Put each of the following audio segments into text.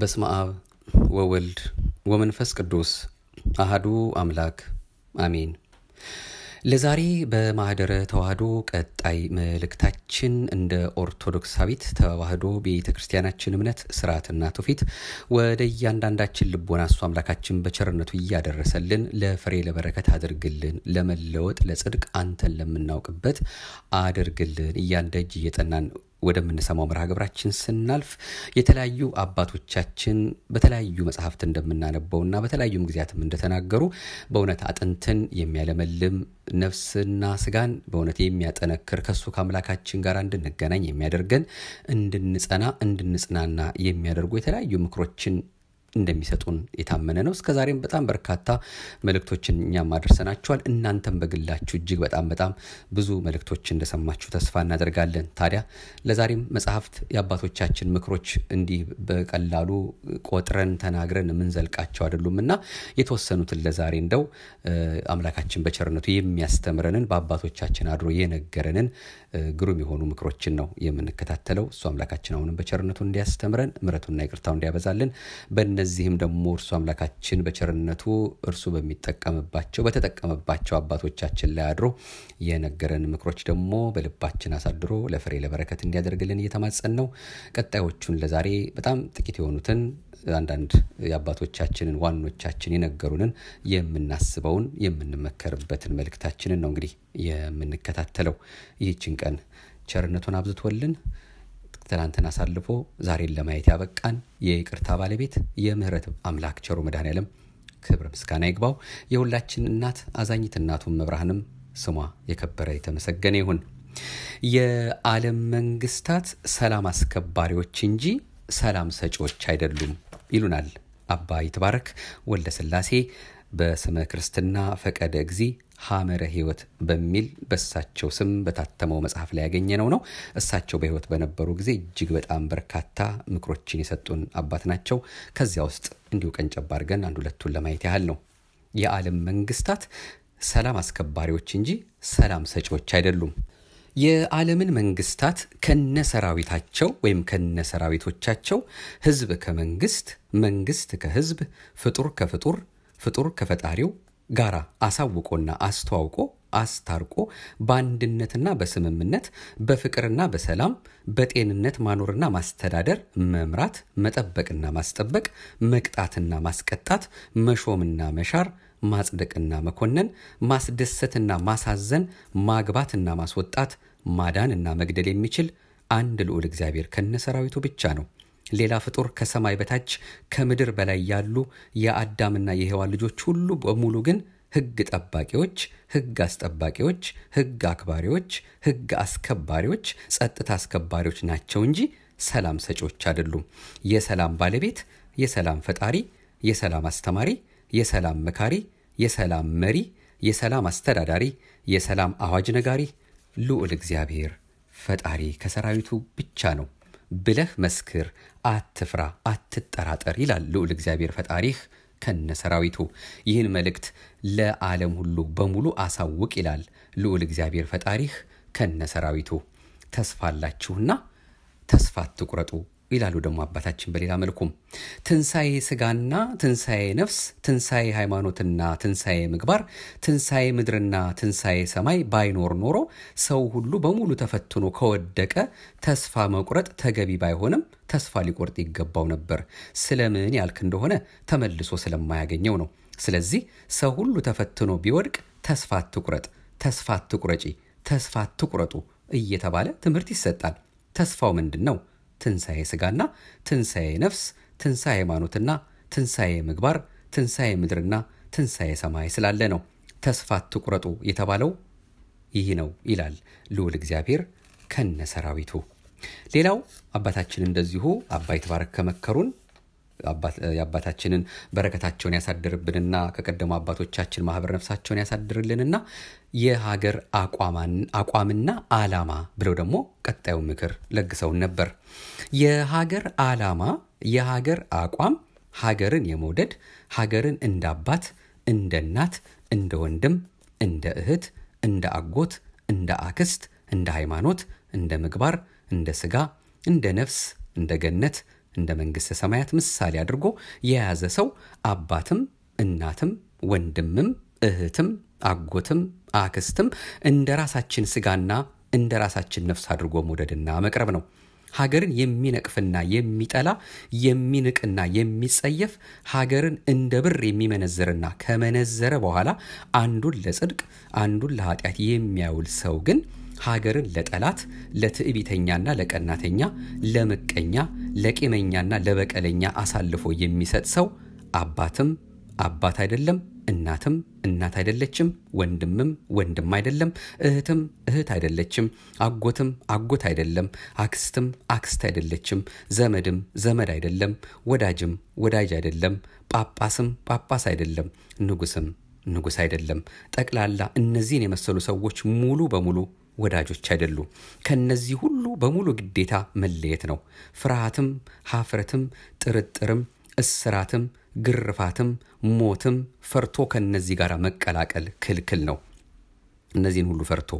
በስመ አብ ወወልድ ወመንፈስ ቅዱስ አህዱ አምላክ አሜን። ለዛሬ በማህደረ ተዋህዶ ቀጣይ መልእክታችን እንደ ኦርቶዶክሳዊት ተዋህዶ ቤተ ክርስቲያናችን እምነት ስርዓትና ትውፊት ወደ እያንዳንዳችን ልቦና እሱ አምላካችን በቸርነቱ እያደረሰልን ለፍሬ ለበረከት አድርግልን፣ ለመለወጥ ለጽድቅ አንተን ለምናውቅበት አድርግልን እያንደጅ እየጠናን ወደምንሰማው መርሃ ግብራችን ስናልፍ የተለያዩ አባቶቻችን በተለያዩ መጽሐፍት እንደምናነበውና በተለያዩም ጊዜያትም እንደተናገሩ በእውነት አጥንትን የሚያለመልም ነፍስና ስጋን በእውነት የሚያጠነክር ከሱ ከአምላካችን ጋር እንድንገናኝ የሚያደርገን እንድንጸና እንድንጽናና የሚያደርጉ የተለያዩ ምክሮችን እንደሚሰጡን የታመነ ነው። ዛሬም በጣም በርካታ መልእክቶችን እኛም አድርሰናችኋል። እናንተም በግላችሁ እጅግ በጣም በጣም ብዙ መልእክቶች እንደሰማችሁ ተስፋ እናደርጋለን። ታዲያ ለዛሬም መጽሐፍት የአባቶቻችን ምክሮች እንዲህ በቀላሉ ቆጥረን ተናግረን የምንዘልቃቸው አይደሉም እና የተወሰኑትን ለዛሬ እንደው አምላካችን በቸርነቱ የሚያስተምረንን በአባቶቻችን አድሮ የነገረንን ግሩም የሆኑ ምክሮችን ነው የምንከታተለው። እሱ አምላካችን አሁንም በቸርነቱ እንዲያስተምረን ምረቱና ይቅርታው እንዲያበዛልን በእነዚህም ደግሞ እርሱ አምላካችን በቸርነቱ እርሱ በሚጠቀምባቸው በተጠቀመባቸው አባቶቻችን ላይ አድሮ የነገረን ምክሮች ደግሞ በልባችን አሳድሮ ለፍሬ ለበረከት እንዲያደርግልን እየተማጸን ነው። ቀጣዮቹን ለዛሬ በጣም ጥቂት የሆኑትን አንዳንድ የአባቶቻችንን ዋኖቻችን የነገሩንን የምናስበውን የምንመከርበትን መልእክታችንን ነው እንግዲህ የምንከታተለው ይህችን ቀን ቸርነቱን አብዝቶልን ትናንትን አሳልፎ ዛሬን ለማየት ያበቃን የይቅርታ ባለቤት የምህረት አምላክ ቸሩ መድኃኔዓለም ክብር ምስጋና ይግባው። የሁላችን እናት አዛኝት እናቱን መብርሃንም ስሟ የከበረ የተመሰገነ ይሁን። የዓለም መንግስታት ሰላም አስከባሪዎች እንጂ ሰላም ሰጪዎች አይደሉም ይሉናል አባ ይትባረክ ወልደ ስላሴ በስመ ክርስትና ፈቀደ እግዚ ሐመረ ህይወት በሚል በእሳቸው ስም በታተመው መጽሐፍ ላይ ያገኘ ነው። እሳቸው በህይወት በነበሩ ጊዜ እጅግ በጣም በርካታ ምክሮችን የሰጡን አባት ናቸው። ከዚያ ውስጥ እንዲሁ ቀንጨብ ገን አንድ ሁለቱን ለማየት ያህል ነው። የዓለም መንግስታት ሰላም አስከባሪዎች እንጂ ሰላም ሰጪዎች አይደሉም። የዓለምን መንግስታት ከነሰራዊታቸው ወይም ከነሰራዊቶቻቸው ህዝብ ከመንግስት፣ መንግስት ከህዝብ፣ ፍጡር ከፍጡር፣ ፍጡር ከፈጣሪው ጋራ አሳውቆና አስተዋውቆ አስታርቆ በአንድነትና በስምምነት በፍቅርና በሰላም በጤንነት ማኖርና ማስተዳደር መምራት፣ መጠበቅና ማስጠበቅ፣ መቅጣትና ማስቀጣት፣ መሾምና መሻር ማጽደቅና መኮነን፣ ማስደሰትና ማሳዘን፣ ማግባትና ማስወጣት፣ ማዳንና መግደል የሚችል አንድ ልዑል እግዚአብሔር ከነሰራዊቱ ብቻ ነው። ሌላ ፍጡር ከሰማይ በታች ከምድር በላይ ያሉ የአዳምና የሔዋን ልጆች ሁሉ በሙሉ ግን ሕግ ጠባቂዎች፣ ሕግ አስጠባቂዎች፣ ሕግ አክባሪዎች፣ ሕግ አስከባሪዎች፣ ጸጥታ አስከባሪዎች ናቸው እንጂ ሰላም ሰጪዎች አይደሉም። የሰላም ባለቤት፣ የሰላም ፈጣሪ፣ የሰላም አስተማሪ የሰላም መካሪ፣ የሰላም መሪ፣ የሰላም አስተዳዳሪ፣ የሰላም አዋጅ ነጋሪ ልዑል እግዚአብሔር ፈጣሪ ከሰራዊቱ ብቻ ነው ብለህ መስክር፣ አትፍራ፣ አትጠራጠር ይላል ልዑል እግዚአብሔር ፈጣሪህ ከነ ሰራዊቱ። ይህን መልእክት ለዓለም ሁሉ በሙሉ አሳውቅ ይላል ልዑል እግዚአብሔር ፈጣሪህ ከነ ሰራዊቱ። ተስፋ አላችሁና ተስፋ አትቁረጡ። ይላሉ ደግሞ አባታችን በሌላ መልኩም ትንሣኤ ስጋና ትንሣኤ ነፍስ፣ ትንሣኤ ሃይማኖትና ትንሣኤ ምግባር፣ ትንሣኤ ምድርና ትንሣኤ ሰማይ ባይኖር ኖሮ ሰው ሁሉ በሙሉ ተፈትኖ ከወደቀ ተስፋ መቁረጥ ተገቢ ባይሆንም ተስፋ ሊቆርጥ ይገባው ነበር። ስለምን ያልክ እንደሆነ ተመልሶ ስለማያገኘው ነው። ስለዚህ ሰው ሁሉ ተፈትኖ ቢወድቅ ተስፋ ትቁረጥ ተስፋ ትቁረጪ ተስፋ ትቁረጡ እየተባለ ትምህርት ይሰጣል። ተስፋው ምንድን ነው? ትንሣኤ ሥጋና ትንሣኤ ነፍስ፣ ትንሣኤ ሃይማኖትና ትንሣኤ ምግባር፣ ትንሣኤ ምድርና ትንሣኤ ሰማይ ስላለ ነው። ተስፋ አትቁረጡ የተባለው ይህ ነው ይላል ልዑል እግዚአብሔር ከነ ሰራዊቱ። ሌላው አባታችን እንደዚሁ አባይ ተባረክ ከመከሩን የአባታችንን በረከታቸውን ያሳድርብንና ከቀደሙ አባቶቻችን ማህበር ነፍሳቸውን ያሳድርልንና የሀገር አቋምና አላማ ብለው ደግሞ ቀጣዩ ምክር ለግሰውን ነበር። የሀገር አላማ፣ የሀገር አቋም ሀገርን የመውደድ ሀገርን እንደ አባት፣ እንደ እናት፣ እንደ ወንድም፣ እንደ እህት፣ እንደ አጎት፣ እንደ አክስት፣ እንደ ሃይማኖት፣ እንደ ምግባር፣ እንደ ስጋ፣ እንደ ነፍስ፣ እንደ ገነት እንደ መንግሥተ ሰማያት ምሳሌ አድርጎ የያዘ ሰው አባትም እናትም ወንድምም እህትም አጎትም አክስትም እንደ ራሳችን ስጋና እንደ ራሳችን ነፍስ አድርጎ መውደድና መቅረብ ነው። ሀገርን የሚነቅፍና የሚጠላ የሚንቅና የሚጸየፍ ሀገርን እንደ ብር የሚመነዝርና ከመነዘረ በኋላ አንዱን ለጽድቅ አንዱን ለኃጢአት የሚያውል ሰው ግን ሀገርን ለጠላት ለትዕቢተኛና ለቀናተኛ ለምቀኛ ለቂመኛና ለበቀለኛ አሳልፎ የሚሰጥ ሰው አባትም አባት አይደለም እናትም እናት አይደለችም ወንድምም ወንድም አይደለም እህትም እህት አይደለችም አጎትም አጎት አይደለም አክስትም አክስት አይደለችም ዘመድም ዘመድ አይደለም ወዳጅም ወዳጅ አይደለም ጳጳስም ጳጳስ አይደለም ንጉስም ንጉስ አይደለም ጠቅላላ እነዚህን የመሰሉ ሰዎች ሙሉ በሙሉ ወዳጆች አይደሉም። ከነዚህ ሁሉ በሙሉ ግዴታ መለየት ነው። ፍርሃትም፣ ሀፍረትም፣ ጥርጥርም፣ እስራትም፣ ግርፋትም፣ ሞትም ፈርቶ ከነዚህ ጋር መቀላቀል ክልክል ነው። እነዚህን ሁሉ ፈርቶ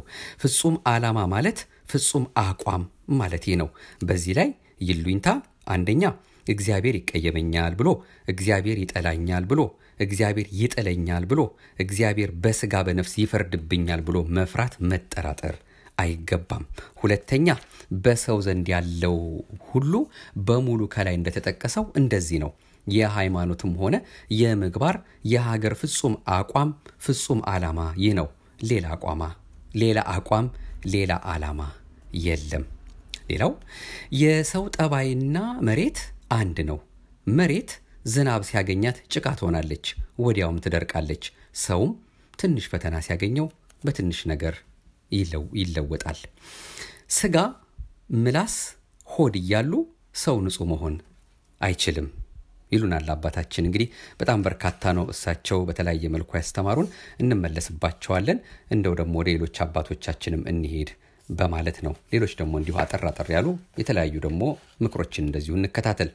ፍጹም ዓላማ ማለት ፍጹም አቋም ማለት ነው። በዚህ ላይ ይሉኝታ አንደኛ እግዚአብሔር ይቀየመኛል ብሎ እግዚአብሔር ይጠላኛል ብሎ እግዚአብሔር ይጥለኛል ብሎ እግዚአብሔር በስጋ በነፍስ ይፈርድብኛል ብሎ መፍራት መጠራጠር አይገባም። ሁለተኛ በሰው ዘንድ ያለው ሁሉ በሙሉ ከላይ እንደተጠቀሰው እንደዚህ ነው። የሃይማኖትም ሆነ የምግባር የሀገር ፍጹም አቋም ፍጹም አላማ ይህ ነው። ሌላ አቋማ ሌላ አቋም ሌላ አላማ የለም። ሌላው የሰው ጠባይና መሬት አንድ ነው። መሬት ዝናብ ሲያገኛት ጭቃ ትሆናለች፣ ወዲያውም ትደርቃለች። ሰውም ትንሽ ፈተና ሲያገኘው በትንሽ ነገር ይለወጣል። ስጋ፣ ምላስ፣ ሆድ እያሉ ሰው ንጹህ መሆን አይችልም ይሉናል አባታችን። እንግዲህ በጣም በርካታ ነው እሳቸው በተለያየ መልኩ ያስተማሩን። እንመለስባቸዋለን። እንደው ደግሞ ወደ ሌሎች አባቶቻችንም እንሄድ። በማለት ነው። ሌሎች ደግሞ እንዲሁ አጠር አጠር ያሉ የተለያዩ ደግሞ ምክሮችን እንደዚሁ እንከታተል።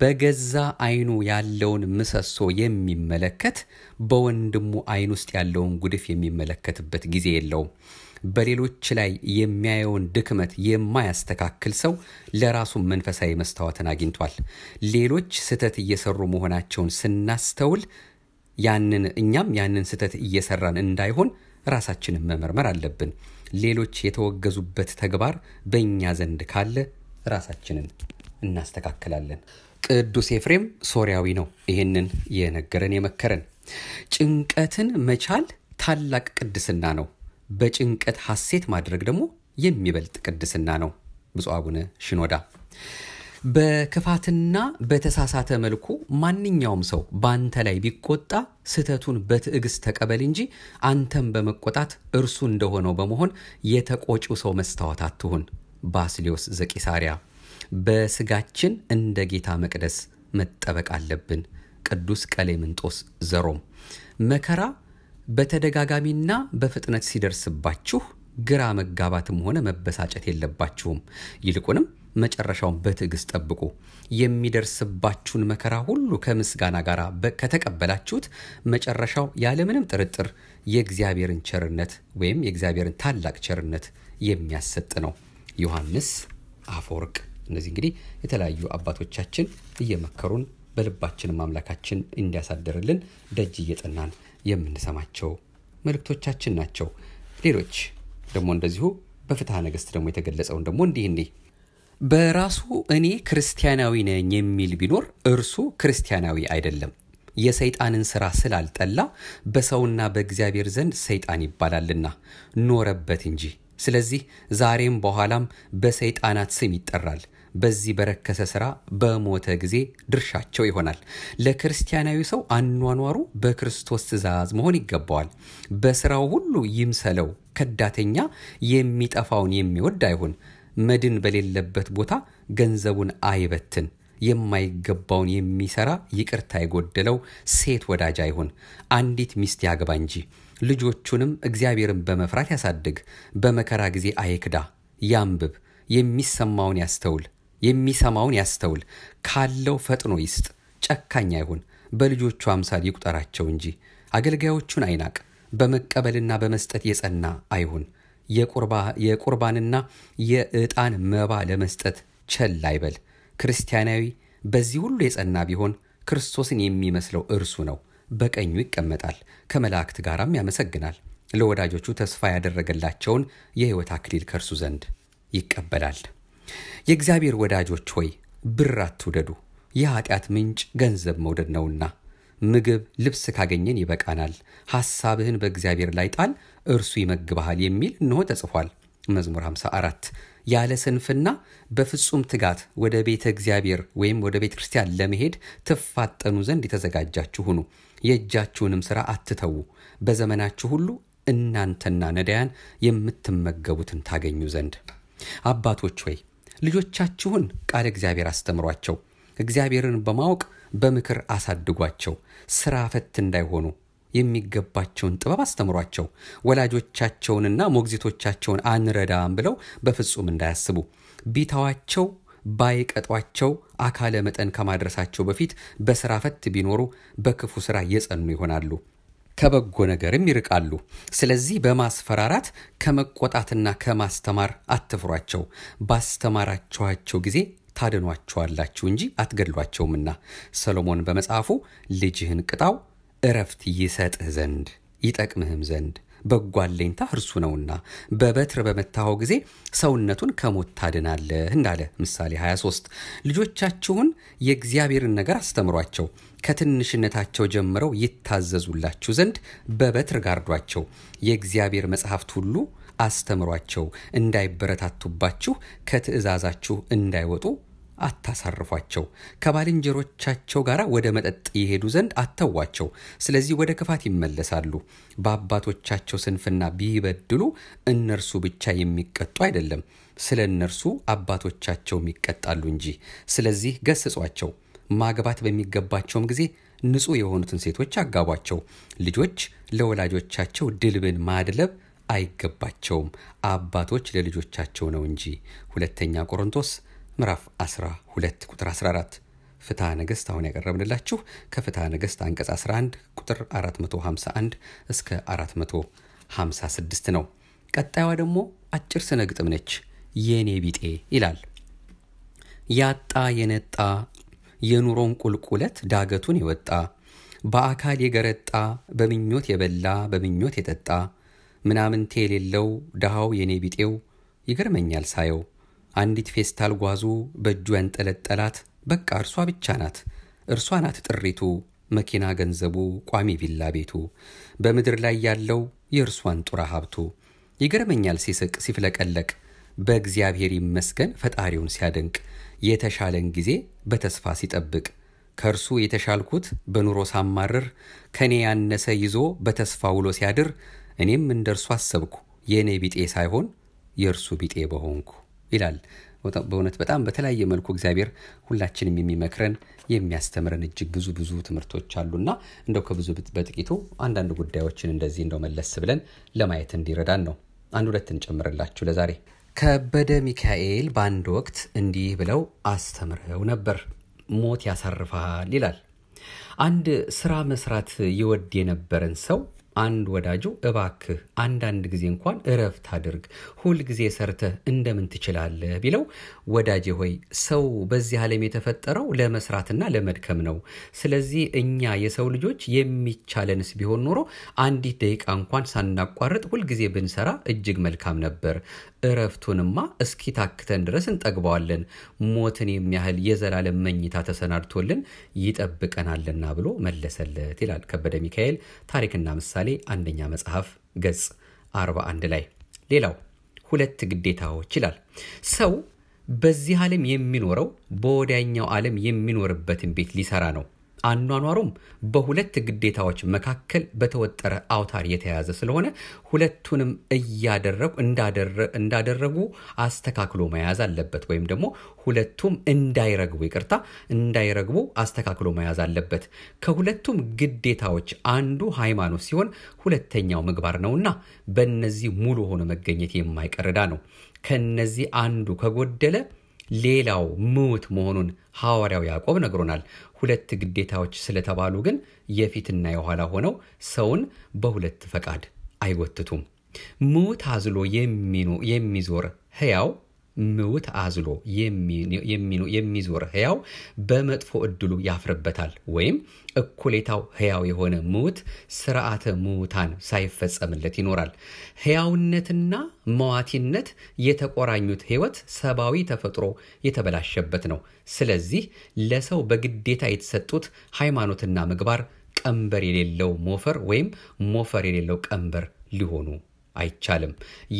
በገዛ አይኑ ያለውን ምሰሶ የሚመለከት በወንድሙ አይን ውስጥ ያለውን ጉድፍ የሚመለከትበት ጊዜ የለውም። በሌሎች ላይ የሚያየውን ድክመት የማያስተካክል ሰው ለራሱ መንፈሳዊ መስታወትን አግኝቷል። ሌሎች ስህተት እየሰሩ መሆናቸውን ስናስተውል ያንን እኛም ያንን ስህተት እየሰራን እንዳይሆን ራሳችንን መመርመር አለብን። ሌሎች የተወገዙበት ተግባር በእኛ ዘንድ ካለ ራሳችንን እናስተካክላለን። ቅዱስ ኤፍሬም ሶሪያዊ ነው ይህንን የነገረን የመከረን። ጭንቀትን መቻል ታላቅ ቅድስና ነው። በጭንቀት ሐሴት ማድረግ ደግሞ የሚበልጥ ቅድስና ነው። ብፁዕ አቡነ ሽኖዳ በክፋትና በተሳሳተ መልኩ ማንኛውም ሰው በአንተ ላይ ቢቆጣ ስህተቱን በትዕግስት ተቀበል እንጂ አንተም በመቆጣት እርሱ እንደሆነው በመሆን የተቆጩ ሰው መስታወት አትሁን። ባስሊዮስ ዘቂሳሪያ። በስጋችን እንደ ጌታ መቅደስ መጠበቅ አለብን። ቅዱስ ቀሌምንጦስ ዘሮም። መከራ በተደጋጋሚና በፍጥነት ሲደርስባችሁ ግራ መጋባትም ሆነ መበሳጨት የለባችሁም። ይልቁንም መጨረሻውን በትዕግስት ጠብቁ። የሚደርስባችሁን መከራ ሁሉ ከምስጋና ጋር ከተቀበላችሁት መጨረሻው ያለምንም ጥርጥር የእግዚአብሔርን ቸርነት ወይም የእግዚአብሔርን ታላቅ ቸርነት የሚያሰጥ ነው። ዮሐንስ አፈወርቅ። እነዚህ እንግዲህ የተለያዩ አባቶቻችን እየመከሩን በልባችንም አምላካችን እንዲያሳድርልን ደጅ እየጠናን የምንሰማቸው መልእክቶቻችን ናቸው። ሌሎች ደግሞ እንደዚሁ በፍትሐ ነገሥት ደግሞ የተገለጸውን ደግሞ እንዲህ እንዲህ በራሱ እኔ ክርስቲያናዊ ነኝ የሚል ቢኖር እርሱ ክርስቲያናዊ አይደለም። የሰይጣንን ስራ ስላልጠላ በሰውና በእግዚአብሔር ዘንድ ሰይጣን ይባላልና ኖረበት እንጂ። ስለዚህ ዛሬም በኋላም በሰይጣናት ስም ይጠራል። በዚህ በረከሰ ስራ በሞተ ጊዜ ድርሻቸው ይሆናል። ለክርስቲያናዊ ሰው አኗኗሩ በክርስቶስ ትእዛዝ መሆን ይገባዋል። በስራው ሁሉ ይምሰለው። ከዳተኛ የሚጠፋውን የሚወድ አይሁን። መድን በሌለበት ቦታ ገንዘቡን አይበትን። የማይገባውን የሚሰራ ይቅርታ የጎደለው ሴት ወዳጅ አይሁን። አንዲት ሚስት ያግባ እንጂ ልጆቹንም እግዚአብሔርን በመፍራት ያሳድግ። በመከራ ጊዜ አይክዳ፣ ያንብብ፣ የሚሰማውን ያስተውል የሚሰማውን ያስተውል። ካለው ፈጥኖ ይስጥ፣ ጨካኝ አይሁን። በልጆቹ አምሳል ይቁጠራቸው እንጂ አገልጋዮቹን አይናቅ። በመቀበልና በመስጠት የጸና አይሁን። የቁርባንና የዕጣን መባ ለመስጠት ቸል አይበል። ክርስቲያናዊ በዚህ ሁሉ የጸና ቢሆን ክርስቶስን የሚመስለው እርሱ ነው። በቀኙ ይቀመጣል፣ ከመላእክት ጋርም ያመሰግናል። ለወዳጆቹ ተስፋ ያደረገላቸውን የሕይወት አክሊል ከእርሱ ዘንድ ይቀበላል። የእግዚአብሔር ወዳጆች ሆይ ብር አትውደዱ፣ የኃጢአት ምንጭ ገንዘብ መውደድ ነውና። ምግብ፣ ልብስ ካገኘን ይበቃናል፣ ሐሳብህን በእግዚአብሔር ላይ ጣል፣ እርሱ ይመግብሃል የሚል እንሆ ተጽፏል። መዝሙር 54 ያለ ስንፍና በፍጹም ትጋት ወደ ቤተ እግዚአብሔር ወይም ወደ ቤተ ክርስቲያን ለመሄድ ትፋጠኑ ዘንድ የተዘጋጃችሁ ሁኑ፣ የእጃችሁንም ሥራ አትተዉ፣ በዘመናችሁ ሁሉ እናንተና ነዳያን የምትመገቡትን ታገኙ ዘንድ። አባቶች ሆይ ልጆቻችሁን ቃለ እግዚአብሔር አስተምሯቸው። እግዚአብሔርን በማወቅ በምክር አሳድጓቸው፣ ስራ ፈት እንዳይሆኑ የሚገባቸውን ጥበብ አስተምሯቸው። ወላጆቻቸውንና ሞግዚቶቻቸውን አንረዳም ብለው በፍጹም እንዳያስቡ ቢታዋቸው ባይቀጧቸው አካለ መጠን ከማድረሳቸው በፊት በስራ ፈት ቢኖሩ በክፉ ስራ የጸኑ ይሆናሉ። ከበጎ ነገርም ይርቃሉ። ስለዚህ በማስፈራራት ከመቆጣትና ከማስተማር አትፍሯቸው። ባስተማራችኋቸው ጊዜ ታድኗቸዋላችሁ እንጂ አትገድሏቸውምና ሰሎሞን በመጽሐፉ ልጅህን ቅጣው እረፍት ይሰጥህ ዘንድ ይጠቅምህም ዘንድ በጓለኝታ እርሱ ነውና በበትር በመታኸው ጊዜ ሰውነቱን ከሞት ታድናለህ እንዳለ ምሳሌ 23 ልጆቻችሁን የእግዚአብሔርን ነገር አስተምሯቸው ከትንሽነታቸው ጀምረው ይታዘዙላችሁ ዘንድ በበትር ጋርዷቸው የእግዚአብሔር መጽሐፍት ሁሉ አስተምሯቸው እንዳይበረታቱባችሁ ከትእዛዛችሁ እንዳይወጡ አታሳርፏቸው። ከባልንጀሮቻቸው ጋር ወደ መጠጥ ይሄዱ ዘንድ አተዋቸው። ስለዚህ ወደ ክፋት ይመለሳሉ። በአባቶቻቸው ስንፍና ቢበድሉ እነርሱ ብቻ የሚቀጡ አይደለም፣ ስለ እነርሱ አባቶቻቸውም ይቀጣሉ እንጂ። ስለዚህ ገስጿቸው። ማግባት በሚገባቸውም ጊዜ ንጹሕ የሆኑትን ሴቶች አጋቧቸው። ልጆች ለወላጆቻቸው ድልብን ማድለብ አይገባቸውም፣ አባቶች ለልጆቻቸው ነው እንጂ። ሁለተኛ ቆሮንቶስ ምዕራፍ 12 ቁጥር 14 ፍትሐ ነገሥት አሁን ያቀረብንላችሁ ከፍትሐ ነገሥት አንቀጽ 11 ቁጥር 451 እስከ 456 ነው። ቀጣዩዋ ደግሞ አጭር ስነ ግጥም ነች። የኔ ቢጤ ይላል። ያጣ የነጣ የኑሮን ቁልቁለት ዳገቱን የወጣ በአካል የገረጣ በምኞት የበላ በምኞት የጠጣ ምናምንቴ የሌለው ድሃው የኔ ቢጤው ይገርመኛል ሳየው አንዲት ፌስታል ጓዙ በእጁ ያንጠለጠላት በቃ እርሷ ብቻ ናት። እርሷ ናት ጥሪቱ፣ መኪና ገንዘቡ፣ ቋሚ ቪላ ቤቱ፣ በምድር ላይ ያለው የእርሷን ጡራ ሀብቱ። ይገርመኛል ሲስቅ ሲፍለቀለቅ፣ በእግዚአብሔር ይመስገን ፈጣሪውን ሲያደንቅ፣ የተሻለን ጊዜ በተስፋ ሲጠብቅ፣ ከእርሱ የተሻልኩት በኑሮ ሳማርር፣ ከእኔ ያነሰ ይዞ በተስፋ ውሎ ሲያድር፣ እኔም እንደ እርሱ አሰብኩ የእኔ ቢጤ ሳይሆን የእርሱ ቢጤ በሆንኩ። ይላል። በእውነት በጣም በተለያየ መልኩ እግዚአብሔር ሁላችንም የሚመክረን የሚያስተምረን እጅግ ብዙ ብዙ ትምህርቶች አሉና እንደው ከብዙ በጥቂቱ አንዳንድ ጉዳዮችን እንደዚህ እንደው መለስ ብለን ለማየት እንዲረዳን ነው። አንድ ሁለት እንጨምርላችሁ ለዛሬ ከበደ ሚካኤል በአንድ ወቅት እንዲህ ብለው አስተምረው ነበር። ሞት ያሳርፋል ይላል። አንድ ስራ መስራት ይወድ የነበረን ሰው አንድ ወዳጁ እባክህ አንዳንድ ጊዜ እንኳን እረፍት አድርግ፣ ሁል ጊዜ ሰርተህ እንደምን ትችላለህ ቢለው፣ ወዳጄ ሆይ ሰው በዚህ ዓለም የተፈጠረው ለመስራትና ለመድከም ነው። ስለዚህ እኛ የሰው ልጆች የሚቻለንስ ቢሆን ኖሮ አንዲት ደቂቃ እንኳን ሳናቋርጥ ሁልጊዜ ብንሰራ እጅግ መልካም ነበር። እረፍቱንማ እስኪ ታክተን ድረስ እንጠግበዋለን፣ ሞትን የሚያህል የዘላለም መኝታ ተሰናድቶልን ይጠብቀናልና ብሎ መለሰለት ይላል ከበደ ሚካኤል ታሪክና ምሳሌ አንደኛ መጽሐፍ ገጽ 41 ላይ። ሌላው ሁለት ግዴታዎች ይላል። ሰው በዚህ ዓለም የሚኖረው በወዳኛው ዓለም የሚኖርበትን ቤት ሊሰራ ነው። አኗኗሩም በሁለት ግዴታዎች መካከል በተወጠረ አውታር የተያዘ ስለሆነ ሁለቱንም እያደረጉ እንዳደረጉ አስተካክሎ መያዝ አለበት። ወይም ደግሞ ሁለቱም እንዳይረግቡ ይቅርታ፣ እንዳይረግቡ አስተካክሎ መያዝ አለበት። ከሁለቱም ግዴታዎች አንዱ ሃይማኖት ሲሆን ሁለተኛው ምግባር ነውና በእነዚህ ሙሉ ሆኖ መገኘት የማይቀርዳ ነው። ከነዚህ አንዱ ከጎደለ ሌላው ምውት መሆኑን ሐዋርያው ያዕቆብ ነግሮናል። ሁለት ግዴታዎች ስለተባሉ ግን የፊትና የኋላ ሆነው ሰውን በሁለት ፈቃድ አይጎትቱም። ምውት አዝሎ የሚዞር ሕያው ምውት አዝሎ የሚዞር ህያው በመጥፎ እድሉ ያፍርበታል ወይም እኩሌታው ህያው የሆነ ምውት ስርዓተ ምውታን ሳይፈጸምለት ይኖራል። ህያውነትና መዋቲነት የተቆራኙት ህይወት ሰብአዊ ተፈጥሮ የተበላሸበት ነው። ስለዚህ ለሰው በግዴታ የተሰጡት ሃይማኖትና ምግባር ቀንበር የሌለው ሞፈር ወይም ሞፈር የሌለው ቀንበር ሊሆኑ አይቻልም።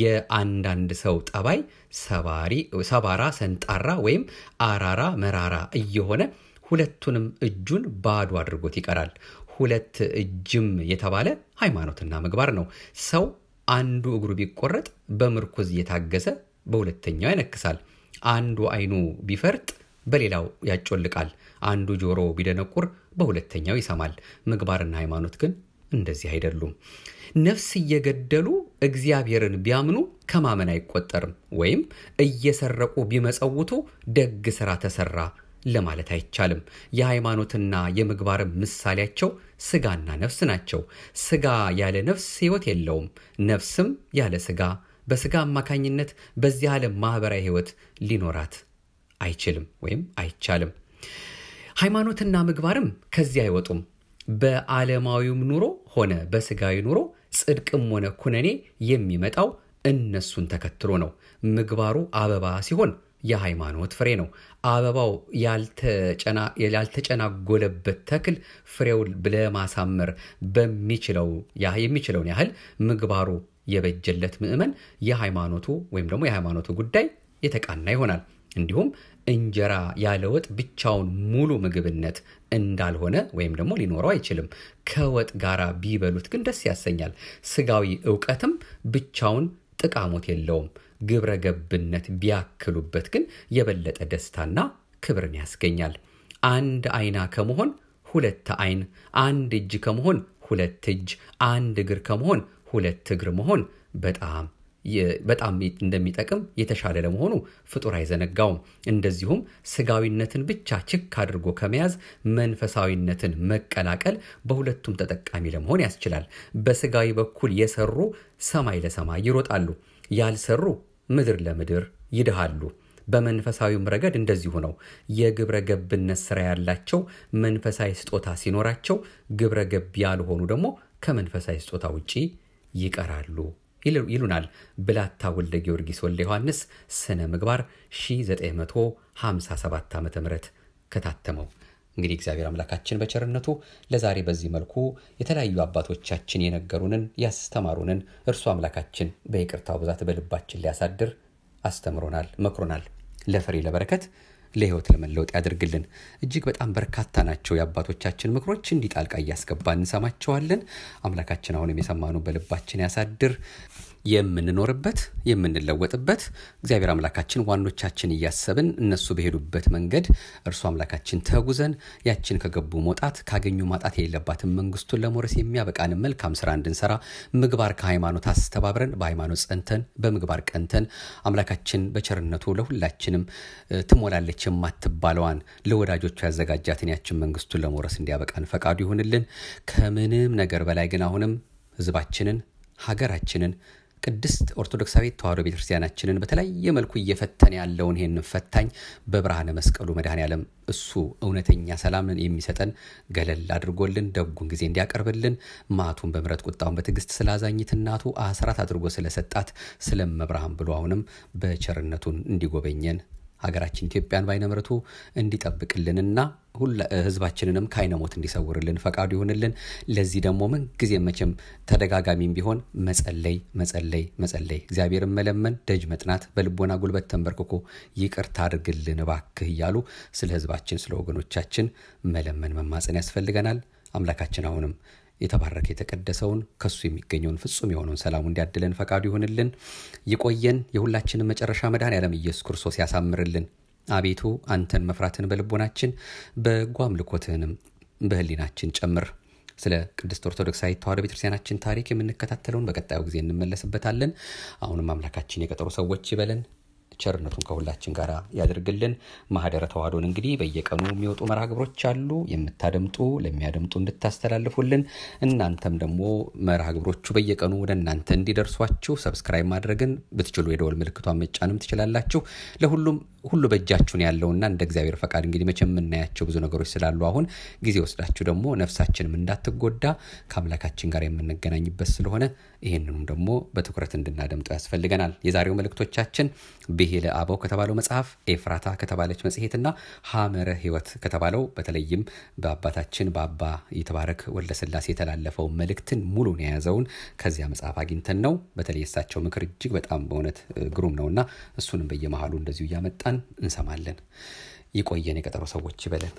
የአንዳንድ ሰው ጠባይ ሰባራ፣ ሰንጣራ ወይም አራራ መራራ እየሆነ ሁለቱንም እጁን ባዶ አድርጎት ይቀራል። ሁለት እጅም የተባለ ሃይማኖትና ምግባር ነው። ሰው አንዱ እግሩ ቢቆረጥ በምርኩዝ እየታገዘ በሁለተኛው ያነክሳል። አንዱ አይኑ ቢፈርጥ በሌላው ያጮልቃል። አንዱ ጆሮ ቢደነቁር በሁለተኛው ይሰማል። ምግባርና ሃይማኖት ግን እንደዚህ አይደሉም። ነፍስ እየገደሉ እግዚአብሔርን ቢያምኑ ከማመን አይቆጠርም፣ ወይም እየሰረቁ ቢመጸውቱ ደግ ሥራ ተሠራ ለማለት አይቻልም። የሃይማኖትና የምግባር ምሳሌያቸው ስጋና ነፍስ ናቸው። ስጋ ያለ ነፍስ ሕይወት የለውም። ነፍስም ያለ ስጋ በስጋ አማካኝነት በዚህ ዓለም ማኅበራዊ ሕይወት ሊኖራት አይችልም ወይም አይቻልም። ሃይማኖትና ምግባርም ከዚህ አይወጡም። በዓለማዊም ኑሮ ሆነ በስጋዊ ኑሮ ጽድቅም ሆነ ኩነኔ የሚመጣው እነሱን ተከትሎ ነው። ምግባሩ አበባ ሲሆን የሃይማኖት ፍሬ ነው። አበባው ያልተጨናጎለበት ተክል ፍሬውን ለማሳመር የሚችለውን ያህል ምግባሩ የበጀለት ምዕመን የሃይማኖቱ ወይም ደግሞ የሃይማኖቱ ጉዳይ የተቃና ይሆናል። እንዲሁም እንጀራ ያለ ወጥ ብቻውን ሙሉ ምግብነት እንዳልሆነ ወይም ደግሞ ሊኖረው አይችልም። ከወጥ ጋር ቢበሉት ግን ደስ ያሰኛል። ስጋዊ እውቀትም ብቻውን ጥቃሞት የለውም። ግብረ ገብነት ቢያክሉበት ግን የበለጠ ደስታና ክብርን ያስገኛል። አንድ አይና ከመሆን ሁለት አይን፣ አንድ እጅ ከመሆን ሁለት እጅ፣ አንድ እግር ከመሆን ሁለት እግር መሆን በጣም በጣም እንደሚጠቅም የተሻለ ለመሆኑ ፍጡር አይዘነጋውም። እንደዚሁም ስጋዊነትን ብቻ ችክ አድርጎ ከመያዝ መንፈሳዊነትን መቀላቀል በሁለቱም ተጠቃሚ ለመሆን ያስችላል። በስጋዊ በኩል የሰሩ ሰማይ ለሰማይ ይሮጣሉ፣ ያልሰሩ ምድር ለምድር ይድሃሉ። በመንፈሳዊም ረገድ እንደዚሁ ነው። የግብረ ገብነት ስራ ያላቸው መንፈሳዊ ስጦታ ሲኖራቸው፣ ግብረ ገብ ያልሆኑ ደግሞ ከመንፈሳዊ ስጦታ ውጪ ይቀራሉ። ይሉናል ብላታ ወልደ ጊዮርጊስ ወልደ ዮሐንስ ስነ ምግባር 1957 ዓ ም ከታተመው። እንግዲህ እግዚአብሔር አምላካችን በቸርነቱ ለዛሬ በዚህ መልኩ የተለያዩ አባቶቻችን የነገሩንን ያስተማሩንን እርሱ አምላካችን በይቅርታው ብዛት በልባችን ሊያሳድር አስተምሮናል፣ መክሮናል። ለፍሬ ለበረከት ለህይወት ለመለወጥ ያደርግልን። እጅግ በጣም በርካታ ናቸው የአባቶቻችን ምክሮች፣ እንዲህ ጣልቃ እያስገባ እንሰማቸዋለን። አምላካችን አሁንም የሰማኑ በልባችን ያሳድር። የምንኖርበት የምንለወጥበት እግዚአብሔር አምላካችን ዋኖቻችን እያሰብን እነሱ በሄዱበት መንገድ እርሱ አምላካችን ተጉዘን ያችን ከገቡ መውጣት ካገኙ ማጣት የሌለባትን መንግስቱን ለመውረስ የሚያበቃን መልካም ስራ እንድንሰራ ምግባር ከሃይማኖት አስተባብረን በሃይማኖት ጸንተን በምግባር ቀንተን አምላካችን በቸርነቱ ለሁላችንም ትሞላለች የማትባለዋን ለወዳጆቹ ያዘጋጃትን ያችን መንግስቱን ለመውረስ እንዲያበቃን ፈቃዱ ይሁንልን። ከምንም ነገር በላይ ግን አሁንም ህዝባችንን ሀገራችንን ቅድስት ኦርቶዶክሳዊት ተዋሕዶ ቤተክርስቲያናችንን በተለያየ መልኩ እየፈተነ ያለውን ይህን ፈታኝ በብርሃነ መስቀሉ መድኃኔዓለም እሱ እውነተኛ ሰላምን የሚሰጠን ገለል አድርጎልን ደጉን ጊዜ እንዲያቀርብልን ማቱን በምረት ቁጣውን በትዕግስት ስላዛኝት እናቱ አስራት አድርጎ ስለሰጣት ስለመብርሃን ብሎ አሁንም በቸርነቱን እንዲጎበኘን ሀገራችን ኢትዮጵያን በአይነምረቱ እንዲጠብቅልንና ህዝባችንንም ከአይነሞት እንዲሰውርልን ፈቃዱ ይሆንልን። ለዚህ ደግሞ ምን ጊዜ መቼም ተደጋጋሚም ቢሆን መጸለይ መጸለይ መጸለይ እግዚአብሔርን መለመን ደጅ መጥናት በልቦና ጉልበት ተንበርክኮ ይቅርታ አድርግልን እባክህ እያሉ ስለ ህዝባችን ስለ ወገኖቻችን መለመን መማፀን ያስፈልገናል። አምላካችን አሁንም የተባረከ የተቀደሰውን ከሱ የሚገኘውን ፍጹም የሆነውን ሰላሙ እንዲያድለን ፈቃዱ ይሆንልን። ይቆየን። የሁላችንም መጨረሻ መድኃኔ ዓለም ኢየሱስ ክርስቶስ ያሳምርልን። አቤቱ አንተን መፍራትን በልቦናችን በጎ አምልኮትህንም በህሊናችን ጨምር። ስለ ቅድስት ኦርቶዶክሳዊት ተዋሕዶ ቤተክርስቲያናችን ታሪክ የምንከታተለውን በቀጣዩ ጊዜ እንመለስበታለን። አሁንም አምላካችን የቀጠሮ ሰዎች ይበለን። ቸርነቱን ከሁላችን ጋር ያደርግልን። ማህደረ ተዋህዶን እንግዲህ በየቀኑ የሚወጡ መርሃ ግብሮች አሉ። የምታደምጡ ለሚያደምጡ እንድታስተላልፉልን፣ እናንተም ደግሞ መርሃ ግብሮቹ በየቀኑ ወደ እናንተ እንዲደርሷችሁ ሰብስክራይብ ማድረግን ብትችሉ የደወል ምልክቷን መጫንም ትችላላችሁ። ለሁሉም ሁሉ በእጃችሁን ያለውና እንደ እግዚአብሔር ፈቃድ እንግዲህ መቼ የምናያቸው ብዙ ነገሮች ስላሉ አሁን ጊዜ ወስዳችሁ ደግሞ ነፍሳችንም እንዳትጎዳ ከአምላካችን ጋር የምንገናኝበት ስለሆነ ይህንኑም ደግሞ በትኩረት እንድናደምጠው ያስፈልገናል። የዛሬው መልእክቶቻችን ብሄ ሄለ አበው ከተባለው መጽሐፍ ኤፍራታ ከተባለች መጽሔትና ሀመረ ህይወት ከተባለው በተለይም በአባታችን በአባ የተባረክ ወልደስላሴ የተላለፈው መልእክትን ሙሉን የያዘውን ከዚያ መጽሐፍ አግኝተን ነው። በተለይ የሳቸው ምክር እጅግ በጣም በእውነት ግሩም ነውና እሱንም በየመሃሉ እንደዚሁ እያመጣን እንሰማለን። ይቆየን። የቀጠሮ ሰዎች ይበለን።